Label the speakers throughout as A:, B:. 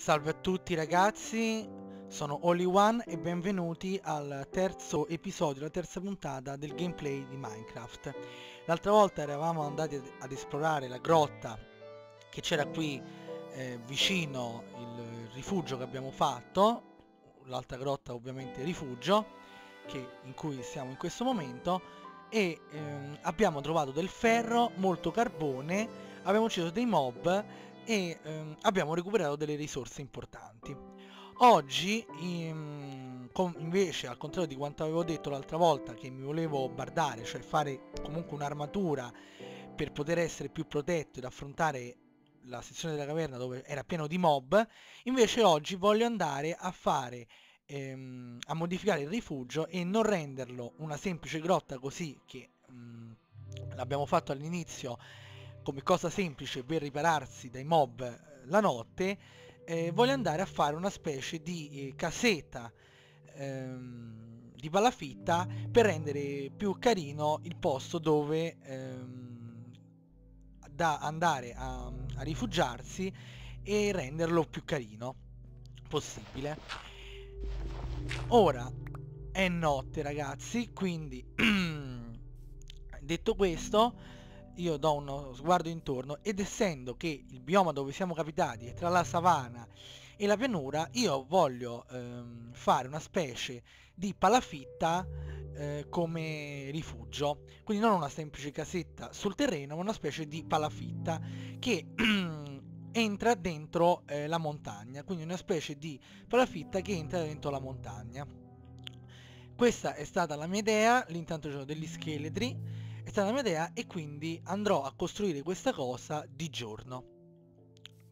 A: Salve a tutti ragazzi, sono Only One e benvenuti al terzo episodio, la terza puntata del gameplay di Minecraft. L'altra volta eravamo andati ad esplorare la grotta che c'era qui eh, vicino il rifugio che abbiamo fatto, l'altra grotta ovviamente rifugio, che, in cui siamo in questo momento, e ehm, abbiamo trovato del ferro, molto carbone, abbiamo ucciso dei mob e ehm, abbiamo recuperato delle risorse importanti. Oggi in, ehm, con, invece al contrario di quanto avevo detto l'altra volta che mi volevo bardare, cioè fare comunque un'armatura per poter essere più protetto ed affrontare la sezione della caverna dove era pieno di mob, invece oggi voglio andare a fare ehm, a modificare il rifugio e non renderlo una semplice grotta così che mm, l'abbiamo fatto all'inizio come cosa semplice per ripararsi dai mob eh, la notte, eh, voglio mm. andare a fare una specie di eh, casetta ehm, di palafitta per rendere più carino il posto dove ehm, da andare a, a rifugiarsi e renderlo più carino possibile. Ora è notte ragazzi, quindi detto questo io do uno sguardo intorno ed essendo che il bioma dove siamo capitati è tra la savana e la pianura, io voglio ehm, fare una specie di palafitta eh, come rifugio. Quindi non una semplice casetta sul terreno, ma una specie di palafitta che entra dentro eh, la montagna. Quindi una specie di palafitta che entra dentro la montagna. Questa è stata la mia idea, l'intanto ci sono degli scheletri è stata la mia idea e quindi andrò a costruire questa cosa di giorno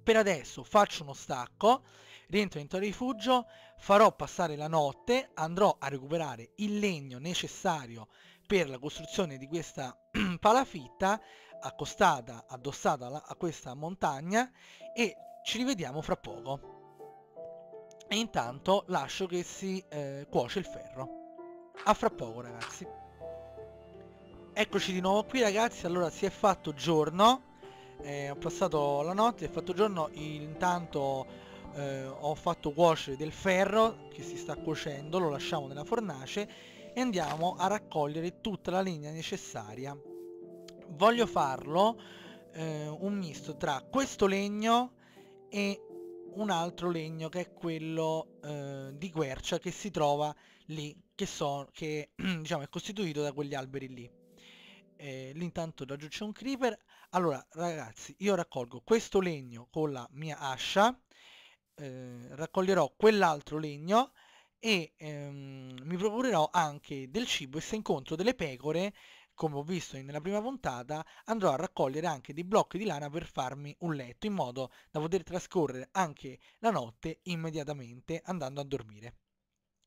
A: per adesso faccio uno stacco, rientro in torre rifugio, farò passare la notte, andrò a recuperare il legno necessario per la costruzione di questa palafitta accostata, addossata a questa montagna e ci rivediamo fra poco. E intanto lascio che si eh, cuoce il ferro. A fra poco ragazzi. Eccoci di nuovo qui ragazzi, allora si è fatto giorno, eh, ho passato la notte, è fatto giorno, intanto eh, ho fatto cuocere del ferro che si sta cuocendo, lo lasciamo nella fornace e andiamo a raccogliere tutta la legna necessaria. Voglio farlo eh, un misto tra questo legno e un altro legno che è quello eh, di quercia che si trova lì, che, so, che diciamo, è costituito da quegli alberi lì eh, l'intanto laggiù c'è un creeper allora ragazzi io raccolgo questo legno con la mia ascia eh, raccoglierò quell'altro legno e ehm, mi procurerò anche del cibo e se incontro delle pecore come ho visto nella prima puntata andrò a raccogliere anche dei blocchi di lana per farmi un letto in modo da poter trascorrere anche la notte immediatamente andando a dormire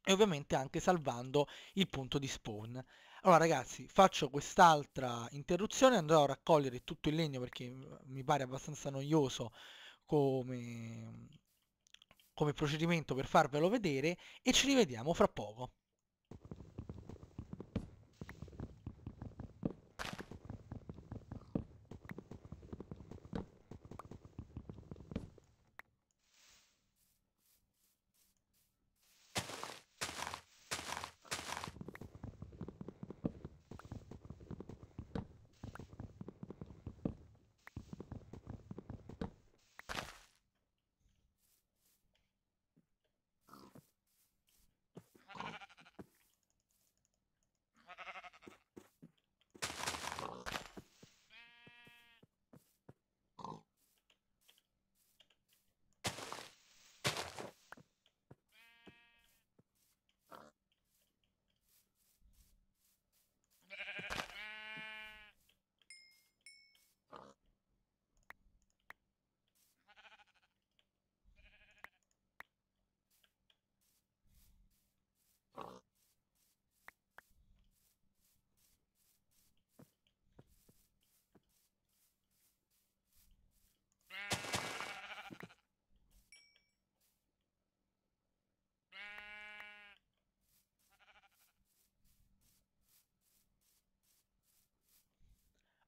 A: e ovviamente anche salvando il punto di spawn allora ragazzi, faccio quest'altra interruzione, andrò a raccogliere tutto il legno perché mhmm, mi pare abbastanza noioso come, come procedimento per farvelo vedere e ci rivediamo fra poco.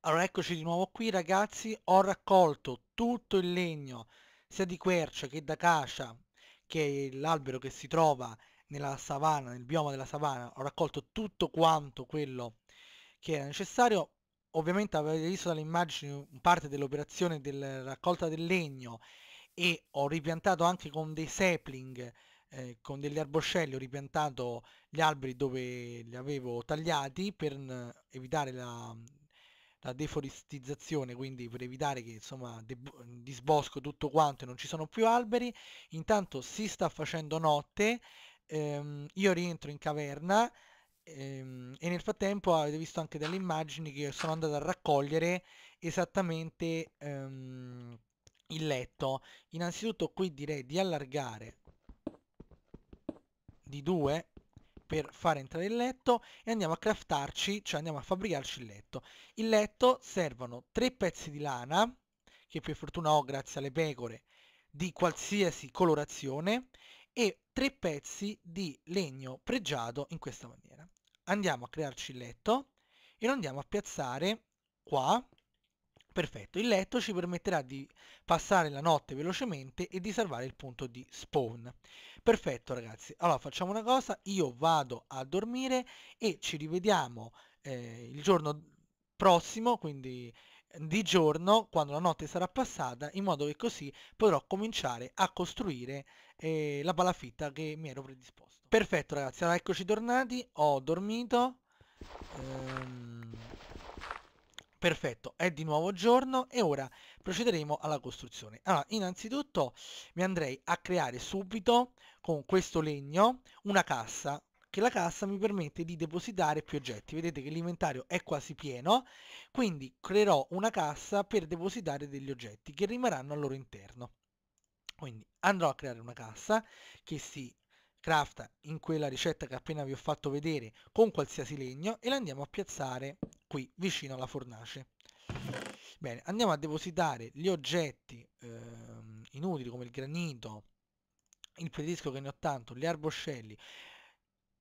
A: Allora eccoci di nuovo qui ragazzi, ho raccolto tutto il legno sia di quercia che d'acacia che è l'albero che si trova nella savana, nel bioma della savana, ho raccolto tutto quanto quello che era necessario. Ovviamente avete visto dalle immagini parte dell'operazione della raccolta del legno e ho ripiantato anche con dei sapling, eh, con degli arboscelli, ho ripiantato gli alberi dove li avevo tagliati per evitare la la deforestizzazione, quindi per evitare che insomma disbosco tutto quanto e non ci sono più alberi, intanto si sta facendo notte, ehm, io rientro in caverna ehm, e nel frattempo avete visto anche delle immagini che sono andato a raccogliere esattamente ehm, il letto. Innanzitutto qui direi di allargare di 2 per fare entrare il letto e andiamo a craftarci, cioè andiamo a fabbricarci il letto. Il letto servono tre pezzi di lana, che per fortuna ho grazie alle pecore, di qualsiasi colorazione e tre pezzi di legno pregiato in questa maniera. Andiamo a crearci il letto e lo andiamo a piazzare qua Perfetto, il letto ci permetterà di passare la notte velocemente e di salvare il punto di spawn. Perfetto ragazzi, allora facciamo una cosa, io vado a dormire e ci rivediamo eh, il giorno prossimo, quindi eh, di giorno, quando la notte sarà passata, in modo che così potrò cominciare a costruire eh, la palafitta che mi ero predisposto. Perfetto ragazzi, allora eccoci tornati, ho dormito. Ehm Perfetto, è di nuovo giorno e ora procederemo alla costruzione. Allora, innanzitutto mi andrei a creare subito con questo legno una cassa, che la cassa mi permette di depositare più oggetti. Vedete che l'inventario è quasi pieno, quindi creerò una cassa per depositare degli oggetti che rimarranno al loro interno. Quindi andrò a creare una cassa che si crafta in quella ricetta che appena vi ho fatto vedere con qualsiasi legno e la andiamo a piazzare qui vicino alla fornace. Bene, andiamo a depositare gli oggetti ehm, inutili come il granito, il predisco che ne ho tanto, gli arboscelli.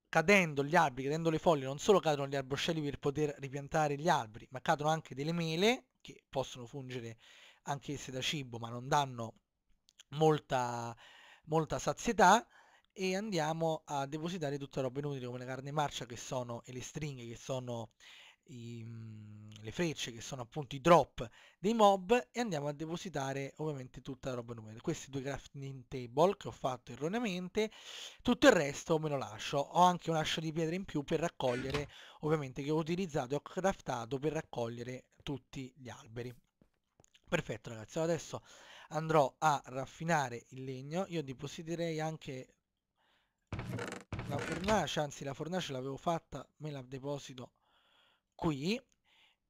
A: Cadendo gli alberi, cadendo le foglie, non solo cadono gli arboscelli per poter ripiantare gli alberi, ma cadono anche delle mele che possono fungere anche anch'esse da cibo, ma non danno molta, molta sazietà e andiamo a depositare tutta roba inutile come la carne marcia che sono e le stringhe che sono i, mm, le frecce che sono appunto i drop dei mob e andiamo a depositare ovviamente tutta la roba numerica questi due crafting table che ho fatto erroneamente tutto il resto me lo lascio ho anche un ascio di pietra in più per raccogliere ovviamente che ho utilizzato e ho craftato per raccogliere tutti gli alberi perfetto ragazzi adesso andrò a raffinare il legno io depositerei anche la fornace anzi la fornace l'avevo fatta me la deposito qui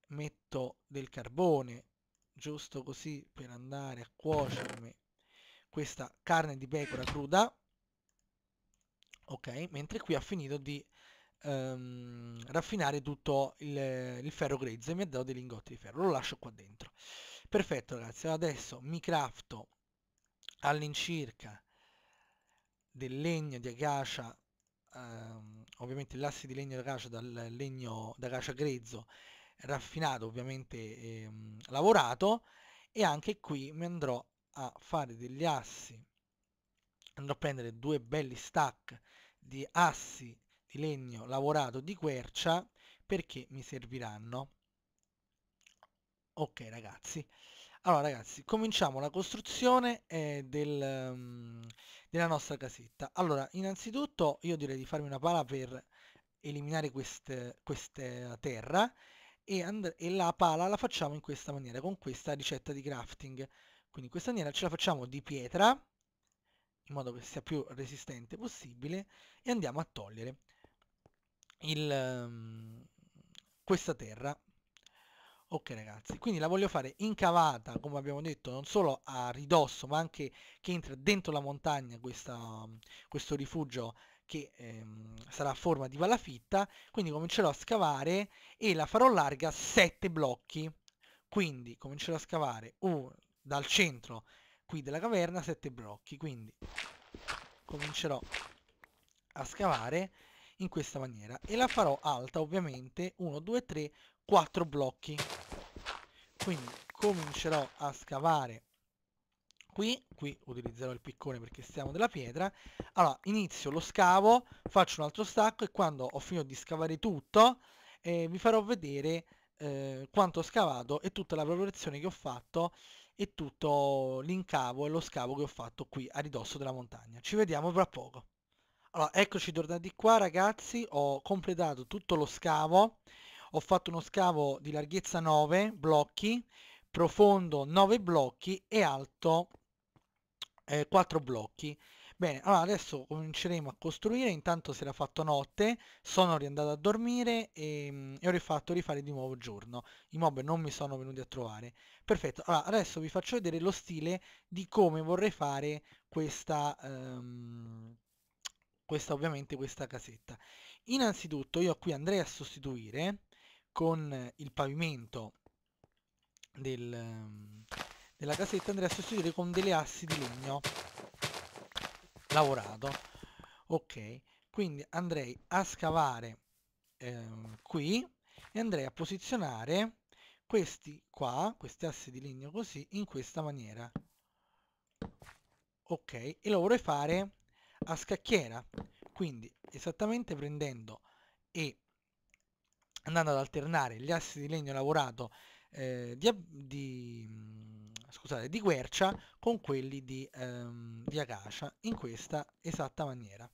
A: metto del carbone giusto così per andare a cuocermi questa carne di pecora cruda ok mentre qui ha finito di ehm, raffinare tutto il, il, ferro grezzo e mi ha dato dei lingotti di ferro lo lascio qua dentro perfetto ragazzi adesso mi crafto all'incirca del legno di acacia ehm, ovviamente lassi di legno d'arancia dal legno d'arancia grezzo raffinato ovviamente ehm, lavorato e anche qui mi andrò a fare degli assi andrò a prendere due belli stack di assi di legno lavorato di quercia perché mi serviranno ok ragazzi allora ragazzi, cominciamo la costruzione eh, del, um, della nostra casetta. Allora, innanzitutto io direi di farmi una pala per eliminare queste, questa terra e, e la pala la facciamo in questa maniera, con questa ricetta di crafting. Quindi in questa maniera ce la facciamo di pietra, in modo che sia più resistente possibile, e andiamo a togliere il, um, questa terra Ok ragazzi, quindi la voglio fare incavata, come abbiamo detto, non solo a ridosso, ma anche che entra dentro la montagna questa, mm, questo rifugio che ehm, sarà a forma di palafitta, quindi comincerò a scavare e la farò larga 7 blocchi, quindi comincerò a scavare uh, dal centro qui della caverna 7 blocchi, quindi comincerò a scavare in questa maniera e la farò alta ovviamente 1, 2, 3, 4 blocchi quindi comincerò a scavare qui, qui utilizzerò il piccone perché stiamo della pietra, allora inizio lo scavo, faccio un altro stacco e quando ho finito di scavare tutto eh, vi farò vedere eh, quanto ho scavato e tutta la preparazione che ho fatto e tutto l'incavo e lo scavo che ho fatto qui a ridosso della montagna. Ci vediamo fra poco. Allora, eccoci tornati qua ragazzi, ho completato tutto lo scavo ho fatto uno scavo di larghezza 9 blocchi, profondo 9 blocchi e alto eh, 4 blocchi. Bene, allora adesso cominceremo a costruire, intanto si era fatto notte, sono riandato a dormire e, mm, e ho rifatto rifare di nuovo giorno. I mob non mi sono venuti a trovare. Perfetto, allora adesso vi faccio vedere lo stile di come vorrei fare questa... Um, questa ovviamente questa casetta innanzitutto io qui andrei a sostituire con il pavimento del, della casetta andrei a sostituire con delle assi di legno lavorato ok quindi andrei a scavare eh, qui e andrei a posizionare questi qua questi assi di legno così in questa maniera ok e lo vorrei fare a scacchiera quindi esattamente prendendo e andando ad alternare gli assi di legno lavorato eh, di, di, mm, scusate, di quercia con quelli di, ehm, di acacia in questa esatta maniera.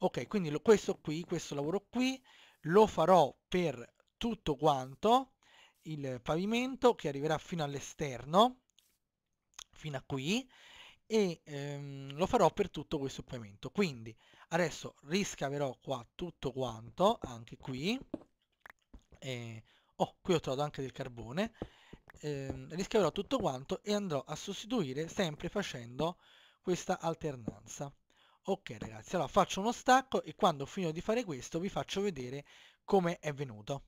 A: Ok, quindi lo, questo qui, questo lavoro qui, lo farò per tutto quanto il pavimento che arriverà fino all'esterno, fino a qui, e ehm, lo farò per tutto questo pavimento. Quindi adesso riscaverò qua tutto quanto, anche qui, e, oh, qui ho trovato anche del carbone. Eh, riscaverò tutto quanto e andrò a sostituire sempre facendo questa alternanza. Ok ragazzi, allora faccio uno stacco e quando finirò di fare questo vi faccio vedere come è venuto.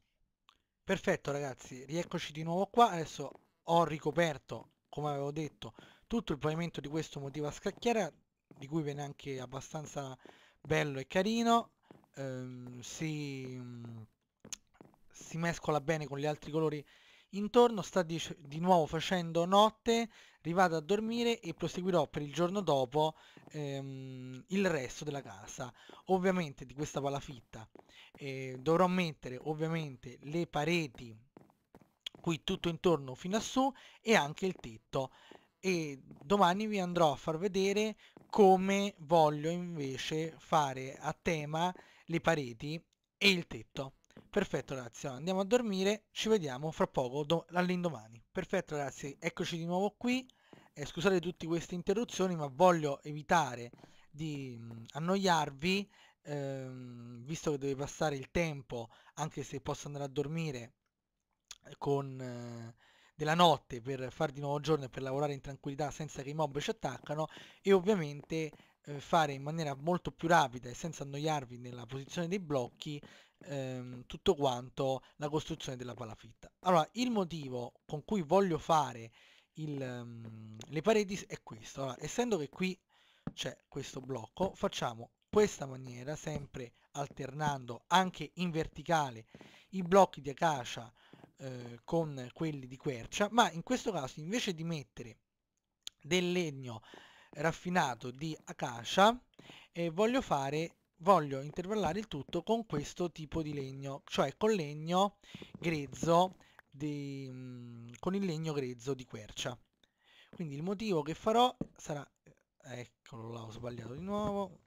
A: Perfetto ragazzi, rieccoci di nuovo qua, adesso ho ricoperto, come avevo detto, tutto il pavimento di questo motivo a scacchiera, di cui viene anche abbastanza bello e carino, ehm, si mm, si mescola bene con gli altri colori intorno, sta di, di nuovo facendo notte, rivado a dormire e proseguirò per il giorno dopo ehm, il resto della casa. Ovviamente di questa palafitta eh, dovrò mettere ovviamente le pareti qui tutto intorno fino a su e anche il tetto e domani vi andrò a far vedere come voglio invece fare a tema le pareti e il tetto. Perfetto ragazzi, andiamo a dormire, ci vediamo fra poco all'indomani. Perfetto ragazzi, eccoci di nuovo qui. Eh, scusate tutte queste interruzioni, ma voglio evitare di mh, annoiarvi, ehm, visto che deve passare il tempo, anche se posso andare a dormire eh, con, eh, della notte per far di nuovo giorno e per lavorare in tranquillità senza che i mob ci attaccano e ovviamente eh, fare in maniera molto più rapida e senza annoiarvi nella posizione dei blocchi ehm, tutto quanto la costruzione della palafitta. Allora, il motivo con cui voglio fare il, um, le pareti è questo. Allora, essendo che qui c'è questo blocco, facciamo questa maniera, sempre alternando anche in verticale i blocchi di acacia eh, con quelli di quercia, ma in questo caso invece di mettere del legno raffinato di acacia eh, voglio fare voglio intervallare il tutto con questo tipo di legno, cioè con legno grezzo di, mm, con il legno grezzo di quercia. Quindi il motivo che farò sarà, eh, eccolo là, ho sbagliato di nuovo,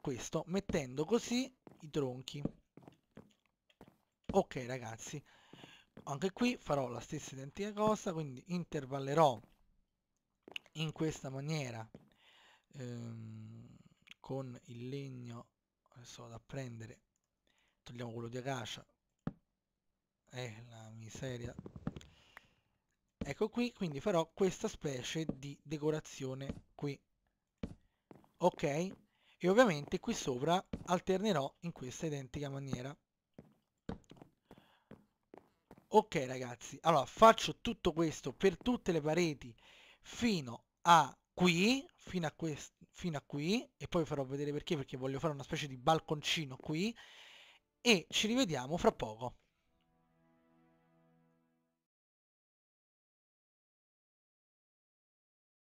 A: questo, mettendo così i tronchi. Ok ragazzi, anche qui farò la stessa identica cosa, quindi intervallerò in questa maniera ehm, con il legno adesso vado a prendere togliamo quello di acacia eh la miseria ecco qui quindi farò questa specie di decorazione qui ok e ovviamente qui sopra alternerò in questa identica maniera ok ragazzi allora faccio tutto questo per tutte le pareti fino a qui fino a questo fino a qui e poi farò vedere perché perché voglio fare una specie di balconcino qui e ci rivediamo fra poco.